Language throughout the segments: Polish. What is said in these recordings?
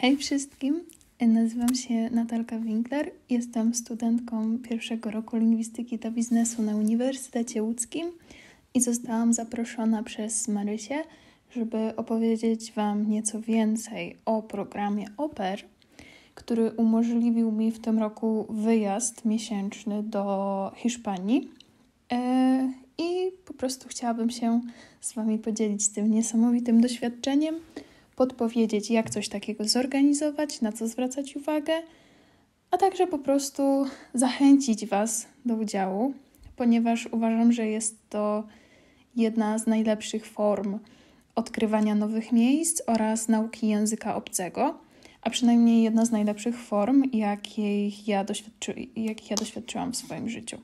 Hej wszystkim, nazywam się Natalka Winkler, jestem studentką pierwszego roku lingwistyki do biznesu na Uniwersytecie Łódzkim i zostałam zaproszona przez Marysię, żeby opowiedzieć Wam nieco więcej o programie OPER, który umożliwił mi w tym roku wyjazd miesięczny do Hiszpanii. E, I po prostu chciałabym się z Wami podzielić tym niesamowitym doświadczeniem podpowiedzieć, jak coś takiego zorganizować, na co zwracać uwagę, a także po prostu zachęcić Was do udziału, ponieważ uważam, że jest to jedna z najlepszych form odkrywania nowych miejsc oraz nauki języka obcego, a przynajmniej jedna z najlepszych form, jakiej ja, doświadczy, jakich ja doświadczyłam w swoim życiu.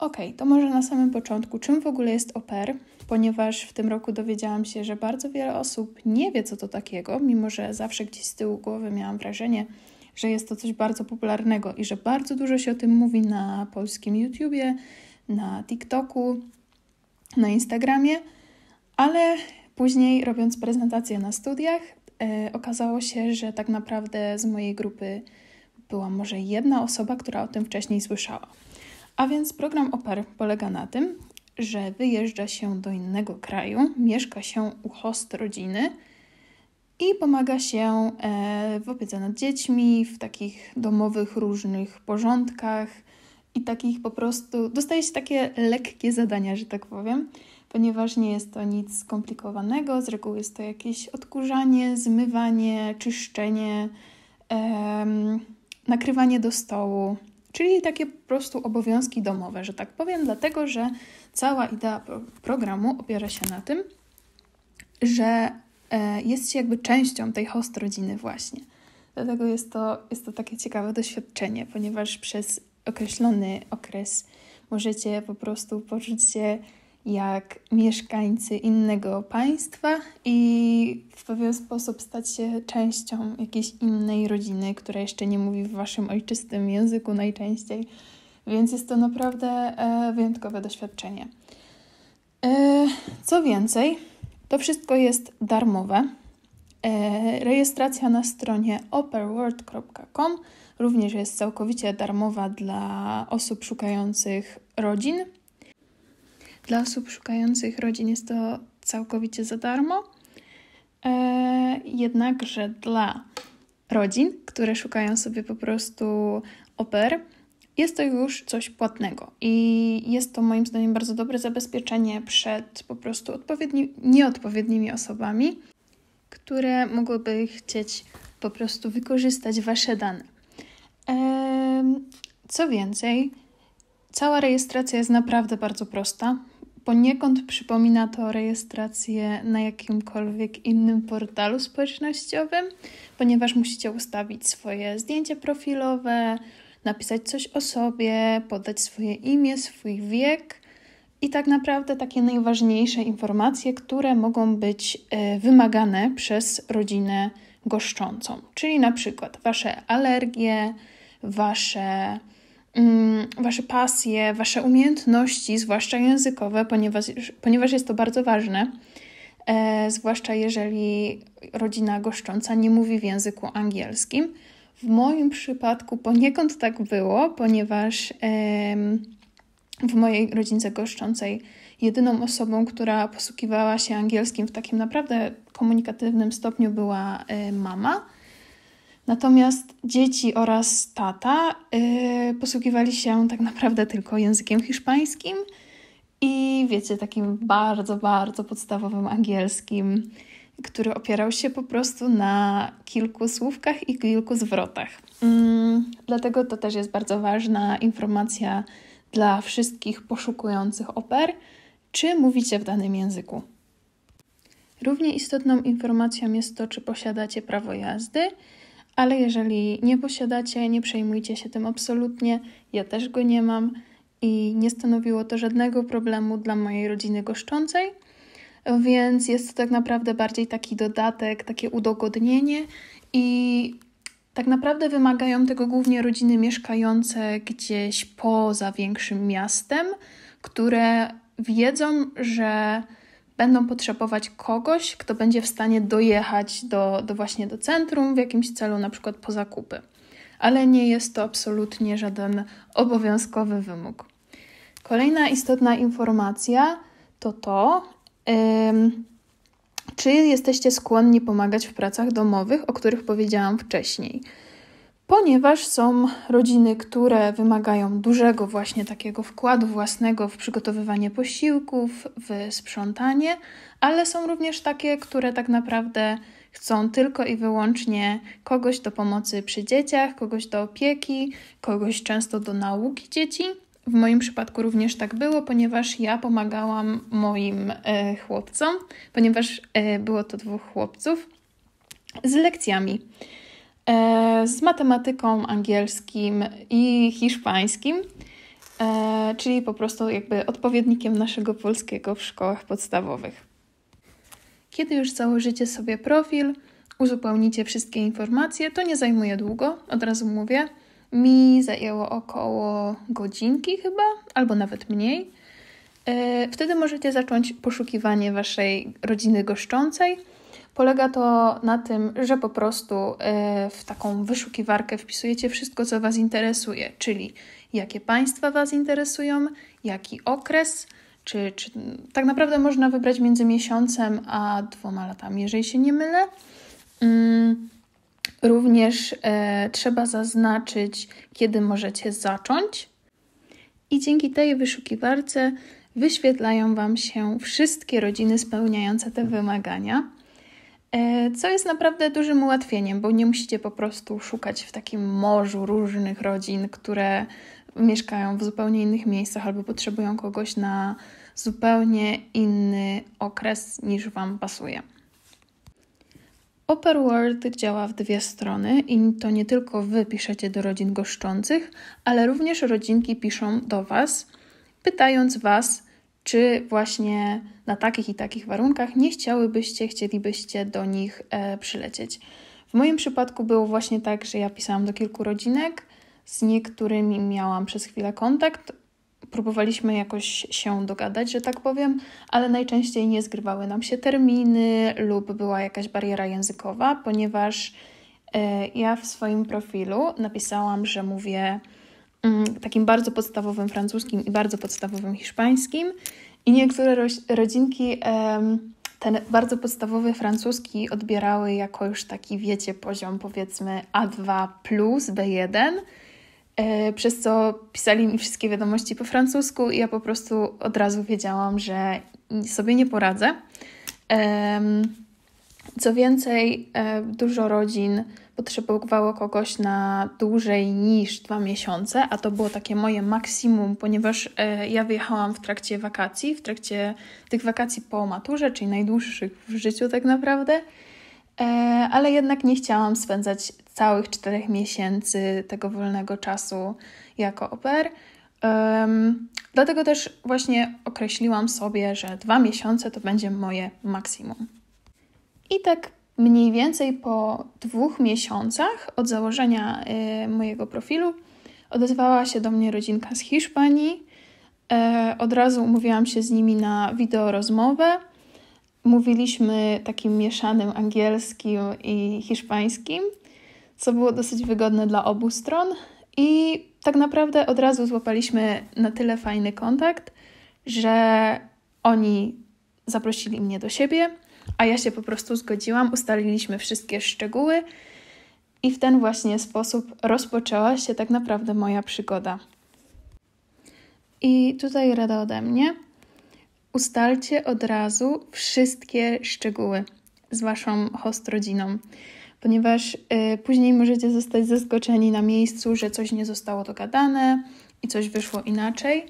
Ok, to może na samym początku, czym w ogóle jest OPER, ponieważ w tym roku dowiedziałam się, że bardzo wiele osób nie wie, co to takiego, mimo że zawsze gdzieś z tyłu głowy miałam wrażenie, że jest to coś bardzo popularnego i że bardzo dużo się o tym mówi na polskim YouTubie, na TikToku, na Instagramie, ale później robiąc prezentację na studiach, e, okazało się, że tak naprawdę z mojej grupy była może jedna osoba, która o tym wcześniej słyszała. A więc program oper polega na tym, że wyjeżdża się do innego kraju, mieszka się u host rodziny i pomaga się e, w opiece nad dziećmi, w takich domowych różnych porządkach i takich po prostu dostaje się takie lekkie zadania, że tak powiem, ponieważ nie jest to nic skomplikowanego. Z reguły jest to jakieś odkurzanie, zmywanie, czyszczenie, em, nakrywanie do stołu czyli takie po prostu obowiązki domowe, że tak powiem, dlatego że cała idea programu opiera się na tym, że e, jest się jakby częścią tej host rodziny właśnie. Dlatego jest to, jest to takie ciekawe doświadczenie, ponieważ przez określony okres możecie po prostu poczuć się jak mieszkańcy innego państwa i w pewien sposób stać się częścią jakiejś innej rodziny, która jeszcze nie mówi w waszym ojczystym języku najczęściej. Więc jest to naprawdę e, wyjątkowe doświadczenie. E, co więcej, to wszystko jest darmowe. E, rejestracja na stronie operworld.com również jest całkowicie darmowa dla osób szukających rodzin dla osób szukających rodzin jest to całkowicie za darmo. E, jednakże dla rodzin, które szukają sobie po prostu oper, jest to już coś płatnego i jest to moim zdaniem bardzo dobre zabezpieczenie przed po prostu odpowiedni, nieodpowiednimi osobami, które mogłyby chcieć po prostu wykorzystać Wasze dane. E, co więcej, cała rejestracja jest naprawdę bardzo prosta. Poniekąd przypomina to rejestrację na jakimkolwiek innym portalu społecznościowym, ponieważ musicie ustawić swoje zdjęcie profilowe, napisać coś o sobie, podać swoje imię, swój wiek i tak naprawdę takie najważniejsze informacje, które mogą być e, wymagane przez rodzinę goszczącą, czyli na przykład wasze alergie, wasze Mm, wasze pasje, Wasze umiejętności, zwłaszcza językowe, ponieważ, ponieważ jest to bardzo ważne, e, zwłaszcza jeżeli rodzina goszcząca nie mówi w języku angielskim. W moim przypadku poniekąd tak było, ponieważ e, w mojej rodzinie goszczącej jedyną osobą, która posługiwała się angielskim w takim naprawdę komunikatywnym stopniu była e, mama. Natomiast dzieci oraz tata yy, posługiwali się tak naprawdę tylko językiem hiszpańskim i wiecie, takim bardzo, bardzo podstawowym angielskim, który opierał się po prostu na kilku słówkach i kilku zwrotach. Yy, dlatego to też jest bardzo ważna informacja dla wszystkich poszukujących oper, czy mówicie w danym języku. Równie istotną informacją jest to, czy posiadacie prawo jazdy ale jeżeli nie posiadacie, nie przejmujcie się tym absolutnie. Ja też go nie mam i nie stanowiło to żadnego problemu dla mojej rodziny goszczącej. Więc jest to tak naprawdę bardziej taki dodatek, takie udogodnienie i tak naprawdę wymagają tego głównie rodziny mieszkające gdzieś poza większym miastem, które wiedzą, że będą potrzebować kogoś, kto będzie w stanie dojechać do, do właśnie do centrum w jakimś celu, na przykład po zakupy. Ale nie jest to absolutnie żaden obowiązkowy wymóg. Kolejna istotna informacja to to, czy jesteście skłonni pomagać w pracach domowych, o których powiedziałam wcześniej ponieważ są rodziny, które wymagają dużego właśnie takiego wkładu własnego w przygotowywanie posiłków, w sprzątanie, ale są również takie, które tak naprawdę chcą tylko i wyłącznie kogoś do pomocy przy dzieciach, kogoś do opieki, kogoś często do nauki dzieci. W moim przypadku również tak było, ponieważ ja pomagałam moim y, chłopcom, ponieważ e, było to dwóch chłopców, z lekcjami. E, z matematyką, angielskim i hiszpańskim, e, czyli po prostu jakby odpowiednikiem naszego polskiego w szkołach podstawowych. Kiedy już założycie sobie profil, uzupełnicie wszystkie informacje, to nie zajmuje długo, od razu mówię. Mi zajęło około godzinki chyba, albo nawet mniej. E, wtedy możecie zacząć poszukiwanie waszej rodziny goszczącej Polega to na tym, że po prostu e, w taką wyszukiwarkę wpisujecie wszystko, co Was interesuje, czyli jakie państwa Was interesują, jaki okres, czy, czy tak naprawdę można wybrać między miesiącem a dwoma latami, jeżeli się nie mylę. Mm, również e, trzeba zaznaczyć, kiedy możecie zacząć. I dzięki tej wyszukiwarce wyświetlają Wam się wszystkie rodziny spełniające te wymagania. E, co jest naprawdę dużym ułatwieniem, bo nie musicie po prostu szukać w takim morzu różnych rodzin, które mieszkają w zupełnie innych miejscach albo potrzebują kogoś na zupełnie inny okres niż Wam pasuje. Oper World działa w dwie strony i to nie tylko Wy piszecie do rodzin goszczących, ale również rodzinki piszą do Was, pytając Was, czy właśnie na takich i takich warunkach nie chciałybyście, chcielibyście do nich e, przylecieć. W moim przypadku było właśnie tak, że ja pisałam do kilku rodzinek, z niektórymi miałam przez chwilę kontakt, próbowaliśmy jakoś się dogadać, że tak powiem, ale najczęściej nie zgrywały nam się terminy lub była jakaś bariera językowa, ponieważ e, ja w swoim profilu napisałam, że mówię Mm, takim bardzo podstawowym francuskim i bardzo podstawowym hiszpańskim. I niektóre rodzinki ten bardzo podstawowy francuski odbierały jako już taki, wiecie, poziom powiedzmy A2, B1 e, przez co pisali mi wszystkie wiadomości po francusku i ja po prostu od razu wiedziałam, że sobie nie poradzę. Co więcej, e, dużo rodzin potrzebowało kogoś na dłużej niż dwa miesiące, a to było takie moje maksimum, ponieważ e, ja wyjechałam w trakcie wakacji, w trakcie tych wakacji po maturze, czyli najdłuższych w życiu tak naprawdę, e, ale jednak nie chciałam spędzać całych czterech miesięcy tego wolnego czasu jako oper. Um, dlatego też właśnie określiłam sobie, że dwa miesiące to będzie moje maksimum. I tak mniej więcej po dwóch miesiącach od założenia y, mojego profilu odezwała się do mnie rodzinka z Hiszpanii. E, od razu umówiłam się z nimi na wideo rozmowę. Mówiliśmy takim mieszanym angielskim i hiszpańskim, co było dosyć wygodne dla obu stron. I tak naprawdę od razu złapaliśmy na tyle fajny kontakt, że oni zaprosili mnie do siebie a ja się po prostu zgodziłam, ustaliliśmy wszystkie szczegóły i w ten właśnie sposób rozpoczęła się tak naprawdę moja przygoda. I tutaj rada ode mnie. Ustalcie od razu wszystkie szczegóły z waszą host rodziną, ponieważ y, później możecie zostać zaskoczeni na miejscu, że coś nie zostało dogadane i coś wyszło inaczej.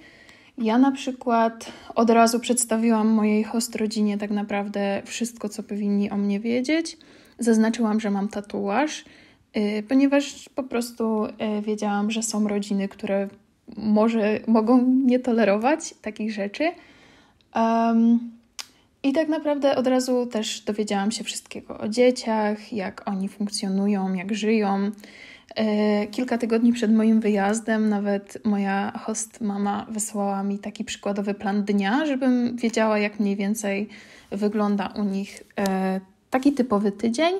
Ja na przykład od razu przedstawiłam mojej host rodzinie tak naprawdę wszystko, co powinni o mnie wiedzieć. Zaznaczyłam, że mam tatuaż, y, ponieważ po prostu y, wiedziałam, że są rodziny, które może mogą nie tolerować takich rzeczy. Um, I tak naprawdę od razu też dowiedziałam się wszystkiego o dzieciach, jak oni funkcjonują, jak żyją. E, kilka tygodni przed moim wyjazdem nawet moja host mama wysłała mi taki przykładowy plan dnia, żebym wiedziała, jak mniej więcej wygląda u nich e, taki typowy tydzień,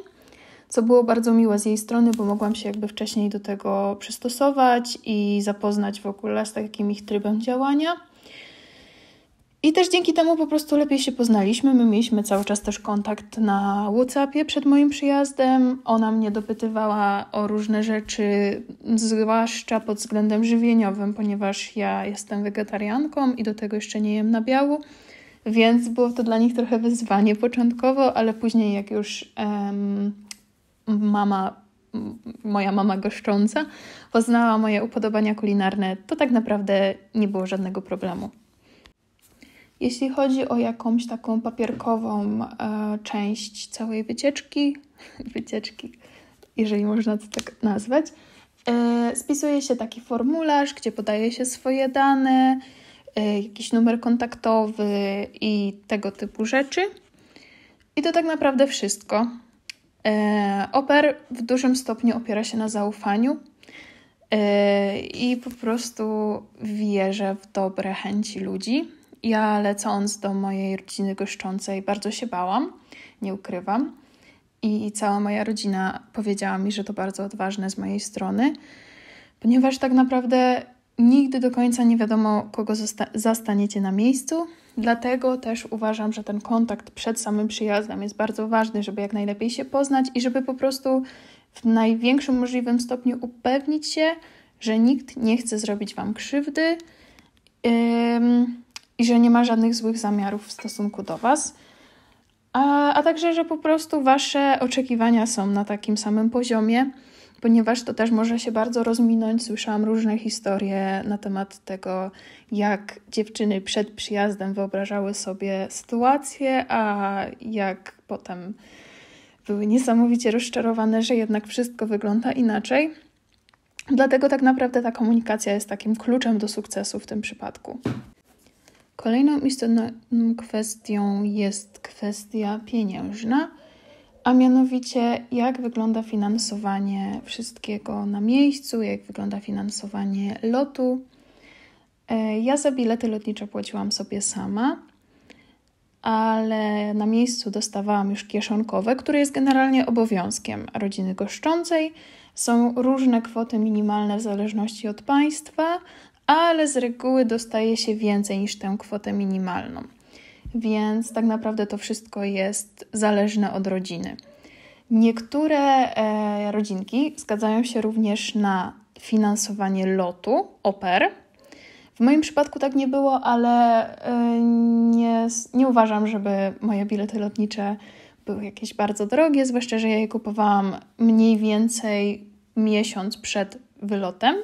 co było bardzo miłe z jej strony, bo mogłam się jakby wcześniej do tego przystosować i zapoznać w ogóle z takim ich trybem działania. I też dzięki temu po prostu lepiej się poznaliśmy. My mieliśmy cały czas też kontakt na WhatsAppie przed moim przyjazdem. Ona mnie dopytywała o różne rzeczy, zwłaszcza pod względem żywieniowym, ponieważ ja jestem wegetarianką i do tego jeszcze nie jem nabiału. Więc było to dla nich trochę wyzwanie początkowo, ale później jak już em, mama moja mama goszcząca poznała moje upodobania kulinarne, to tak naprawdę nie było żadnego problemu. Jeśli chodzi o jakąś taką papierkową e, część całej wycieczki, wycieczki, jeżeli można to tak nazwać, e, spisuje się taki formularz, gdzie podaje się swoje dane, e, jakiś numer kontaktowy i tego typu rzeczy. I to tak naprawdę wszystko. E, oper w dużym stopniu opiera się na zaufaniu e, i po prostu wierzę w dobre chęci ludzi ja lecąc do mojej rodziny goszczącej bardzo się bałam, nie ukrywam. I cała moja rodzina powiedziała mi, że to bardzo odważne z mojej strony, ponieważ tak naprawdę nigdy do końca nie wiadomo, kogo zasta- zastaniecie na miejscu. Dlatego też uważam, że ten kontakt przed samym przyjazdem jest bardzo ważny, żeby jak najlepiej się poznać i żeby po prostu w największym możliwym stopniu upewnić się, że nikt nie chce zrobić wam krzywdy. Ym i że nie ma żadnych złych zamiarów w stosunku do Was, a, a także, że po prostu Wasze oczekiwania są na takim samym poziomie, ponieważ to też może się bardzo rozminąć. Słyszałam różne historie na temat tego, jak dziewczyny przed przyjazdem wyobrażały sobie sytuację, a jak potem były niesamowicie rozczarowane, że jednak wszystko wygląda inaczej. Dlatego tak naprawdę ta komunikacja jest takim kluczem do sukcesu w tym przypadku. Kolejną istotną kwestią jest kwestia pieniężna, a mianowicie jak wygląda finansowanie wszystkiego na miejscu, jak wygląda finansowanie lotu. E, ja za bilety lotnicze płaciłam sobie sama, ale na miejscu dostawałam już kieszonkowe, które jest generalnie obowiązkiem rodziny goszczącej. Są różne kwoty minimalne w zależności od państwa, ale z reguły dostaje się więcej niż tę kwotę minimalną. Więc tak naprawdę to wszystko jest zależne od rodziny. Niektóre e, rodzinki zgadzają się również na finansowanie lotu, oper. W moim przypadku tak nie było, ale e, nie, nie uważam, żeby moje bilety lotnicze były jakieś bardzo drogie, zwłaszcza, że ja je kupowałam mniej więcej miesiąc przed wylotem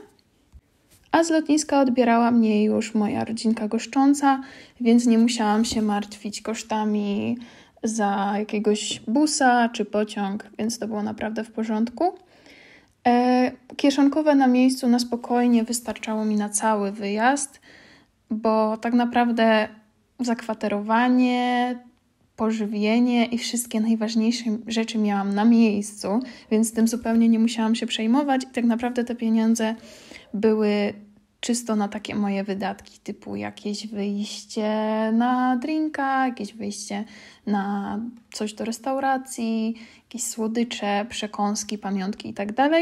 a z lotniska odbierała mnie już moja rodzinka goszcząca, więc nie musiałam się martwić kosztami za jakiegoś busa czy pociąg, więc to było naprawdę w porządku. E, kieszonkowe na miejscu na spokojnie wystarczało mi na cały wyjazd, bo tak naprawdę zakwaterowanie, pożywienie i wszystkie najważniejsze rzeczy miałam na miejscu, więc tym zupełnie nie musiałam się przejmować i tak naprawdę te pieniądze były czysto na takie moje wydatki, typu jakieś wyjście na drinka, jakieś wyjście na coś do restauracji, jakieś słodycze, przekąski, pamiątki itd. Tak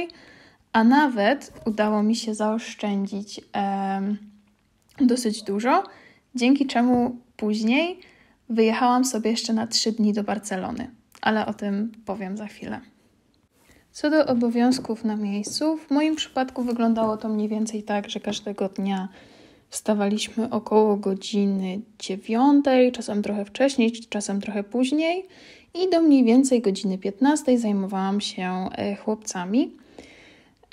A nawet udało mi się zaoszczędzić e, dosyć dużo, dzięki czemu później wyjechałam sobie jeszcze na trzy dni do Barcelony. Ale o tym powiem za chwilę. Co do obowiązków na miejscu, w moim przypadku wyglądało to mniej więcej tak, że każdego dnia wstawaliśmy około godziny 9, czasem trochę wcześniej, czasem trochę później i do mniej więcej godziny 15 zajmowałam się e, chłopcami.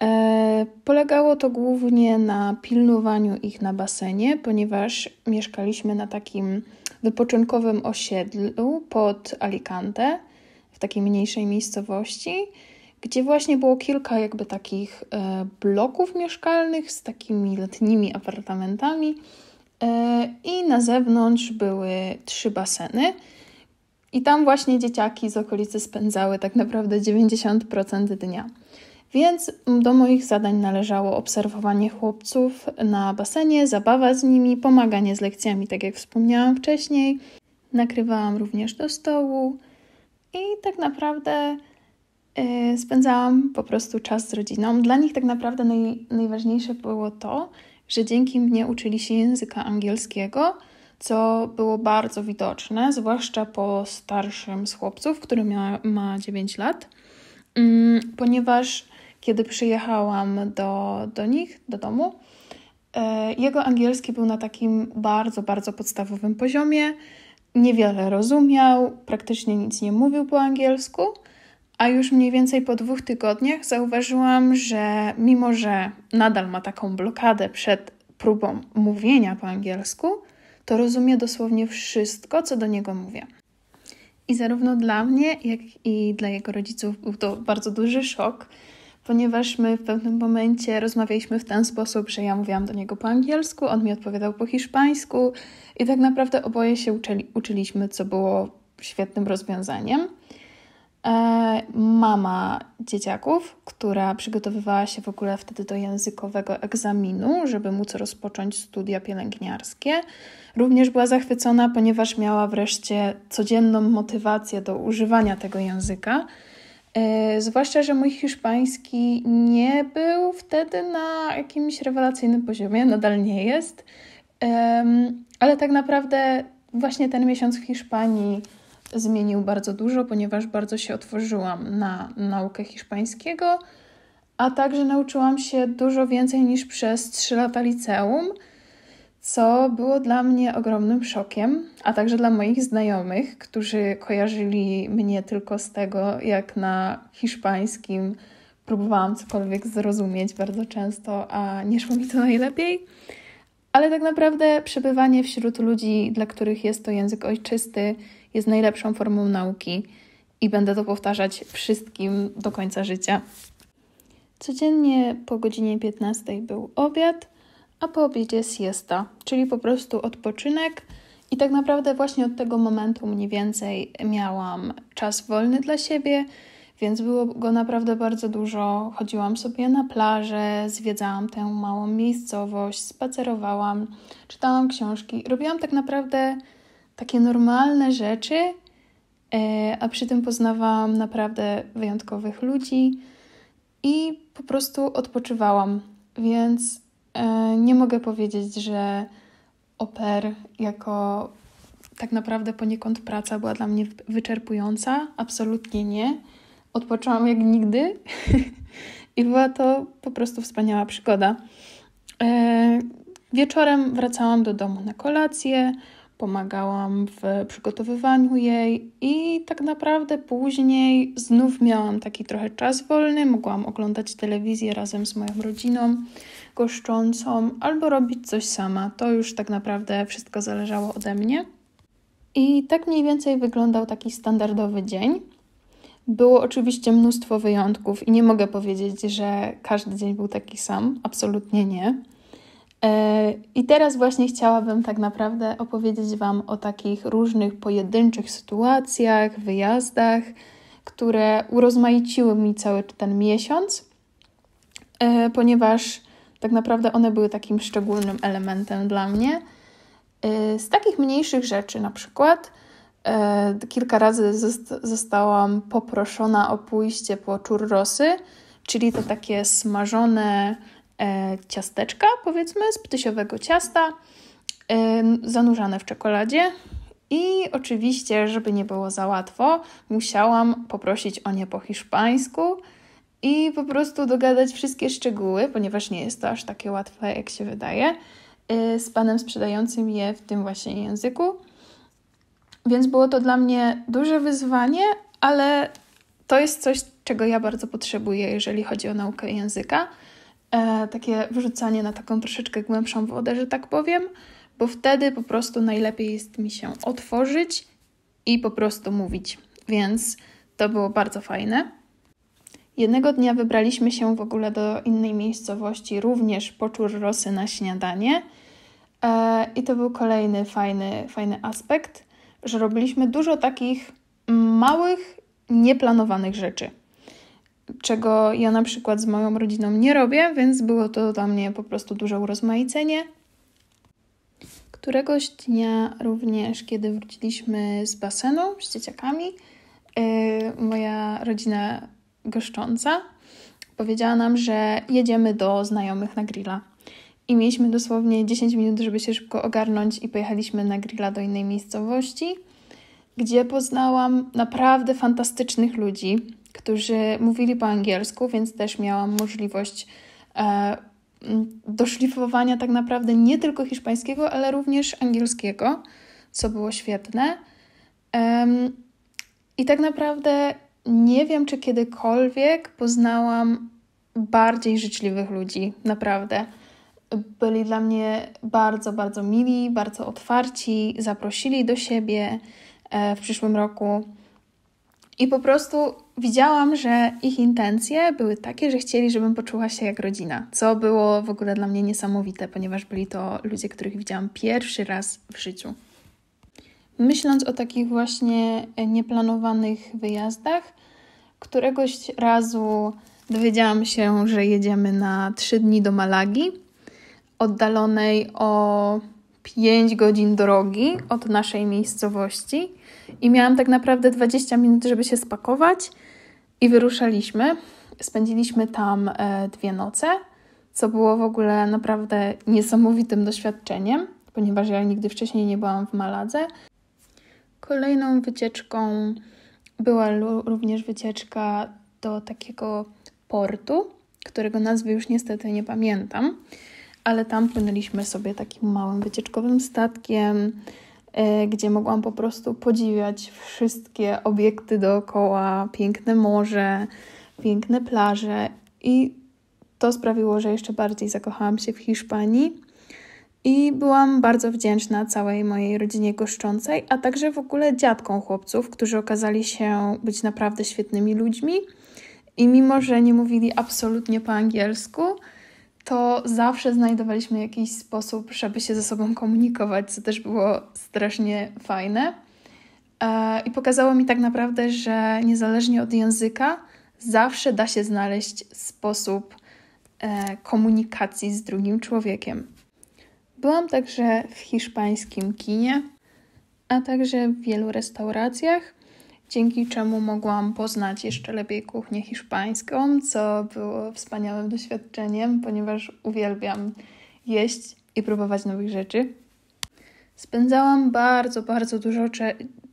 E, polegało to głównie na pilnowaniu ich na basenie, ponieważ mieszkaliśmy na takim wypoczynkowym osiedlu pod Alicante, w takiej mniejszej miejscowości gdzie właśnie było kilka jakby takich e, bloków mieszkalnych z takimi letnimi apartamentami e, i na zewnątrz były trzy baseny. I tam właśnie dzieciaki z okolicy spędzały tak naprawdę 90% dnia. Więc do moich zadań należało obserwowanie chłopców na basenie, zabawa z nimi, pomaganie z lekcjami, tak jak wspomniałam wcześniej. Nakrywałam również do stołu i tak naprawdę Y, spędzałam po prostu czas z rodziną. Dla nich tak naprawdę naj, najważniejsze było to, że dzięki mnie uczyli się języka angielskiego, co było bardzo widoczne, zwłaszcza po starszym z chłopców, który ma, ma 9 lat, mm, ponieważ kiedy przyjechałam do, do nich, do domu, y, jego angielski był na takim bardzo, bardzo podstawowym poziomie. Niewiele rozumiał, praktycznie nic nie mówił po angielsku a już mniej więcej po dwóch tygodniach zauważyłam, że mimo że nadal ma taką blokadę przed próbą mówienia po angielsku, to rozumie dosłownie wszystko, co do niego mówię. I zarówno dla mnie, jak i dla jego rodziców był to bardzo duży szok, ponieważ my w pewnym momencie rozmawialiśmy w ten sposób, że ja mówiłam do niego po angielsku, on mi odpowiadał po hiszpańsku i tak naprawdę oboje się uczyli, uczyliśmy, co było świetnym rozwiązaniem. E, mama dzieciaków, która przygotowywała się w ogóle wtedy do językowego egzaminu, żeby móc rozpocząć studia pielęgniarskie, również była zachwycona, ponieważ miała wreszcie codzienną motywację do używania tego języka. E, zwłaszcza, że mój hiszpański nie był wtedy na jakimś rewelacyjnym poziomie, nadal nie jest. Ale tak naprawdę właśnie ten miesiąc w Hiszpanii zmienił bardzo dużo, ponieważ bardzo się otworzyłam na naukę hiszpańskiego, a także nauczyłam się dużo więcej niż przez 3 lata liceum, co było dla mnie ogromnym szokiem, a także dla moich znajomych, którzy kojarzyli mnie tylko z tego, jak na hiszpańskim próbowałam cokolwiek zrozumieć bardzo często, a nie szło mi to najlepiej. Ale tak naprawdę przebywanie wśród ludzi, dla których jest to język ojczysty, jest najlepszą formą nauki i będę to powtarzać wszystkim do końca życia. Codziennie po godzinie 15 był obiad, a po obiedzie siesta, czyli po prostu odpoczynek. I tak naprawdę właśnie od tego momentu mniej więcej miałam czas wolny dla siebie, więc było go naprawdę bardzo dużo. Chodziłam sobie na plażę, zwiedzałam tę małą miejscowość, spacerowałam, czytałam książki. Robiłam tak naprawdę takie normalne rzeczy, e, a przy tym poznawałam naprawdę wyjątkowych ludzi i po prostu odpoczywałam. Więc e, nie mogę powiedzieć, że oper jako tak naprawdę poniekąd praca była dla mnie wyczerpująca. Absolutnie nie. Odpoczęłam jak nigdy i była to po prostu wspaniała przygoda. E, wieczorem wracałam do domu na kolację pomagałam w przygotowywaniu jej i tak naprawdę później znów miałam taki trochę czas wolny, mogłam oglądać telewizję razem z moją rodziną goszczącą albo robić coś sama. To już tak naprawdę wszystko zależało ode mnie. I tak mniej więcej wyglądał taki standardowy dzień. Było oczywiście mnóstwo wyjątków i nie mogę powiedzieć, że każdy dzień był taki sam, absolutnie nie. E, I teraz właśnie chciałabym tak naprawdę opowiedzieć Wam o takich różnych pojedynczych sytuacjach, wyjazdach, które urozmaiciły mi cały ten miesiąc, e, ponieważ tak naprawdę one były takim szczególnym elementem dla mnie. E, z takich mniejszych rzeczy, na przykład, kilka razy zostałam poproszona o pójście po churrosy, czyli to takie smażone E, ciasteczka, powiedzmy, z ptysiowego ciasta, zanurzane w czekoladzie. I oczywiście, żeby nie było za łatwo, musiałam poprosić o nie po hiszpańsku i po prostu dogadać wszystkie szczegóły, ponieważ nie jest to aż takie łatwe, jak się wydaje, e, z panem sprzedającym je w tym właśnie języku. Więc było to dla mnie duże wyzwanie, ale to jest coś, czego ja bardzo potrzebuję, jeżeli chodzi o naukę języka e, takie wrzucanie na taką troszeczkę głębszą wodę, że tak powiem, bo wtedy po prostu najlepiej jest mi się otworzyć i po prostu mówić. Więc to było bardzo fajne. Jednego dnia wybraliśmy się w ogóle do innej miejscowości, również po rosy na śniadanie. E, I to był kolejny fajny, fajny aspekt, że robiliśmy dużo takich małych, nieplanowanych rzeczy czego ja na przykład z moją rodziną nie robię, więc było to dla mnie po prostu duże urozmaicenie. Któregoś dnia również, kiedy wróciliśmy z basenu z dzieciakami, yy, moja rodzina goszcząca powiedziała nam, że jedziemy do znajomych na grilla. I mieliśmy dosłownie 10 minut, żeby się szybko ogarnąć i pojechaliśmy na grilla do innej miejscowości, gdzie poznałam naprawdę fantastycznych ludzi, którzy mówili po angielsku, więc też miałam możliwość e, doszlifowania tak naprawdę nie tylko hiszpańskiego, ale również angielskiego, co było świetne. I tak naprawdę nie wiem, czy kiedykolwiek poznałam bardziej życzliwych ludzi, naprawdę. Byli dla mnie bardzo, bardzo mili, bardzo otwarci, zaprosili do siebie e, w przyszłym roku. I po prostu widziałam, że ich intencje były takie, że chcieli, żebym poczuła się jak rodzina, co było w ogóle dla mnie niesamowite, ponieważ byli to ludzie, których widziałam pierwszy raz w życiu. Myśląc o takich właśnie nieplanowanych wyjazdach, któregoś razu dowiedziałam się, że jedziemy na trzy dni do Malagi, oddalonej o 5 godzin drogi od naszej miejscowości i miałam tak naprawdę 20 minut, żeby się spakować i wyruszaliśmy. Spędziliśmy tam e, dwie noce, co było w ogóle naprawdę niesamowitym doświadczeniem, ponieważ ja nigdy wcześniej nie byłam w Maladze. Kolejną wycieczką była również wycieczka do takiego portu, którego nazwy już niestety nie pamiętam, ale tam płynęliśmy sobie takim małym wycieczkowym statkiem E, gdzie mogłam po prostu podziwiać wszystkie obiekty dookoła, piękne morze, piękne plaże i to sprawiło, że jeszcze bardziej zakochałam się w Hiszpanii i byłam bardzo wdzięczna całej mojej rodzinie goszczącej, a także w ogóle dziadkom chłopców, którzy okazali się być naprawdę świetnymi ludźmi. I mimo, że nie mówili absolutnie po angielsku, to zawsze znajdowaliśmy jakiś sposób, żeby się ze sobą komunikować, co też było strasznie fajne. E, I pokazało mi tak naprawdę, że niezależnie od języka, zawsze da się znaleźć sposób e, komunikacji z drugim człowiekiem. Byłam także w hiszpańskim kinie, a także w wielu restauracjach, dzięki czemu mogłam poznać jeszcze lepiej kuchnię hiszpańską, co było wspaniałym doświadczeniem, ponieważ uwielbiam jeść i próbować nowych rzeczy. Spędzałam bardzo, bardzo dużo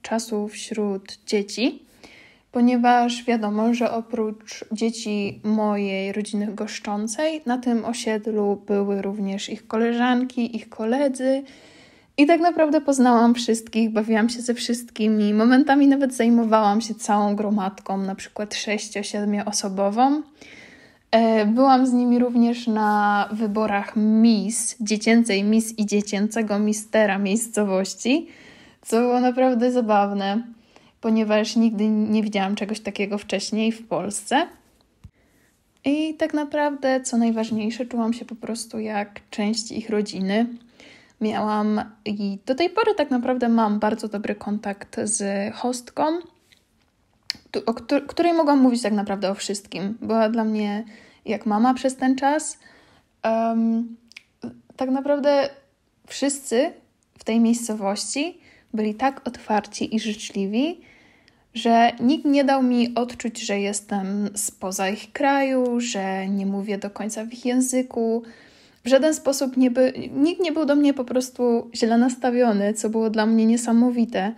czasu wśród dzieci, ponieważ wiadomo, że oprócz dzieci mojej rodziny goszczącej, na tym osiedlu były również ich koleżanki, ich koledzy i tak naprawdę poznałam wszystkich, bawiłam się ze wszystkimi. Momentami nawet zajmowałam się całą gromadką, na przykład 6-7 osobową. E, byłam z nimi również na wyborach Miss, dziecięcej Miss i dziecięcego mistera miejscowości, co było naprawdę zabawne, ponieważ nigdy nie widziałam czegoś takiego wcześniej w Polsce. I tak naprawdę, co najważniejsze, czułam się po prostu jak część ich rodziny miałam i do tej pory tak naprawdę mam bardzo dobry kontakt z hostką, o której mogłam mówić tak naprawdę o wszystkim. Była dla mnie jak mama przez ten czas. Um, tak naprawdę wszyscy w tej miejscowości byli tak otwarci i życzliwi, że nikt nie dał mi odczuć, że jestem spoza ich kraju, że nie mówię do końca w ich języku, w żaden sposób nie by, nikt nie był do mnie po prostu źle nastawiony, co było dla mnie niesamowite,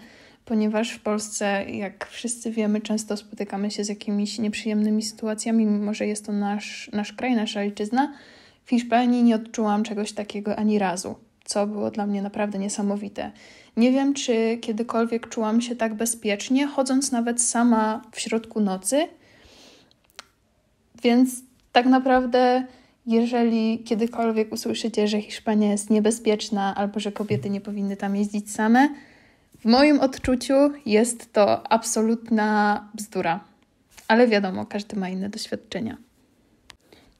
ponieważ w Polsce, jak wszyscy wiemy, często spotykamy się z jakimiś nieprzyjemnymi sytuacjami, mimo że jest to nasz, nasz kraj, nasza ojczyzna. W Hiszpanii nie odczułam czegoś takiego ani razu, co było dla mnie naprawdę niesamowite. Nie wiem, czy kiedykolwiek czułam się tak bezpiecznie, chodząc nawet sama w środku nocy. Więc tak naprawdę jeżeli kiedykolwiek usłyszycie, że Hiszpania jest niebezpieczna albo że kobiety nie powinny tam jeździć same, w moim odczuciu jest to absolutna bzdura. Ale wiadomo, każdy ma inne doświadczenia.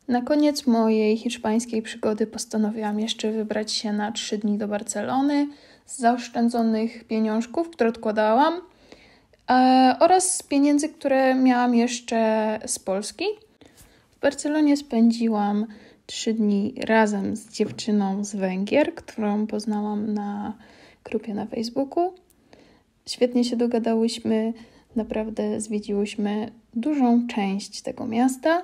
Na koniec mojej hiszpańskiej przygody postanowiłam jeszcze wybrać się na 3 dni do Barcelony z zaoszczędzonych pieniążków, które odkładałam e, oraz z pieniędzy, które miałam jeszcze z Polski. Barcelonie spędziłam trzy dni razem z dziewczyną z Węgier, którą poznałam na grupie na Facebooku. Świetnie się dogadałyśmy, naprawdę zwiedziłyśmy dużą część tego miasta,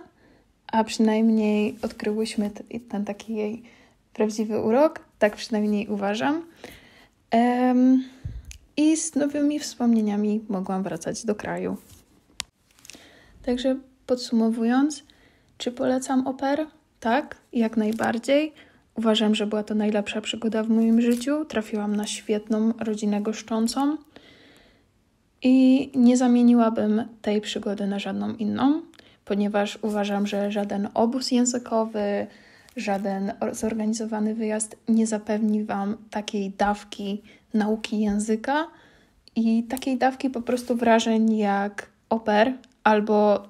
a przynajmniej odkryłyśmy ten, taki jej prawdziwy urok, tak przynajmniej uważam. Um, I z nowymi wspomnieniami mogłam wracać do kraju. Także podsumowując, czy polecam oper? Tak, jak najbardziej. Uważam, że była to najlepsza przygoda w moim życiu. Trafiłam na świetną rodzinę goszczącą i nie zamieniłabym tej przygody na żadną inną, ponieważ uważam, że żaden obóz językowy, żaden zorganizowany wyjazd nie zapewni Wam takiej dawki nauki języka i takiej dawki po prostu wrażeń jak oper albo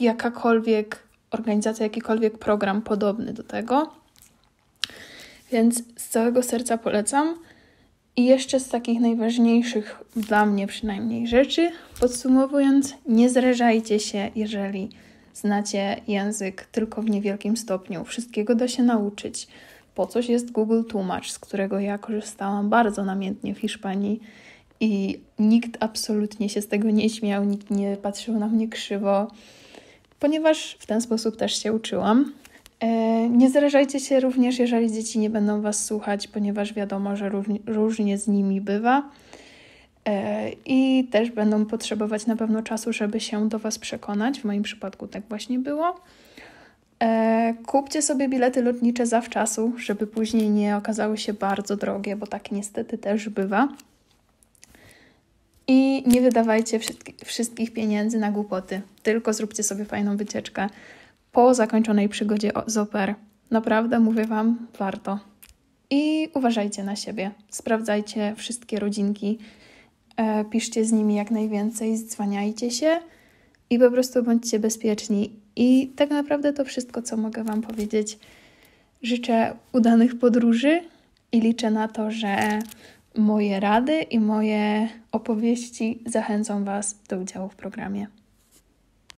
jakakolwiek organizacja jakikolwiek program podobny do tego. Więc z całego serca polecam. I jeszcze z takich najważniejszych dla mnie przynajmniej rzeczy, podsumowując, nie zrażajcie się, jeżeli znacie język tylko w niewielkim stopniu. Wszystkiego da się nauczyć. Po coś jest Google Tłumacz, z którego ja korzystałam bardzo namiętnie w Hiszpanii i nikt absolutnie się z tego nie śmiał, nikt nie patrzył na mnie krzywo ponieważ w ten sposób też się uczyłam. E, nie zrażajcie się również, jeżeli dzieci nie będą Was słuchać, ponieważ wiadomo, że różnie z nimi bywa e, i też będą potrzebować na pewno czasu, żeby się do Was przekonać. W moim przypadku tak właśnie było. E, kupcie sobie bilety lotnicze zawczasu, żeby później nie okazały się bardzo drogie, bo tak niestety też bywa. I nie wydawajcie wszystkich pieniędzy na głupoty, tylko zróbcie sobie fajną wycieczkę po zakończonej przygodzie z oper. Naprawdę mówię Wam, warto. I uważajcie na siebie, sprawdzajcie wszystkie rodzinki, e, piszcie z nimi jak najwięcej, dzwaniajcie się i po prostu bądźcie bezpieczni. I tak naprawdę to wszystko, co mogę Wam powiedzieć. Życzę udanych podróży i liczę na to, że Moje rady i moje opowieści zachęcą Was do udziału w programie.